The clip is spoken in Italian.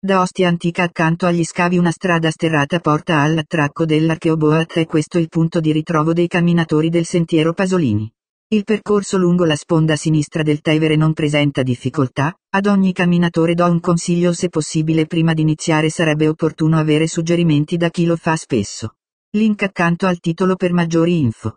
Da Ostia Antica accanto agli scavi una strada sterrata porta all'attracco dell'Archeoboat e questo è il punto di ritrovo dei camminatori del sentiero Pasolini. Il percorso lungo la sponda sinistra del Tevere non presenta difficoltà, ad ogni camminatore do un consiglio se possibile prima di iniziare sarebbe opportuno avere suggerimenti da chi lo fa spesso. Link accanto al titolo per maggiori info.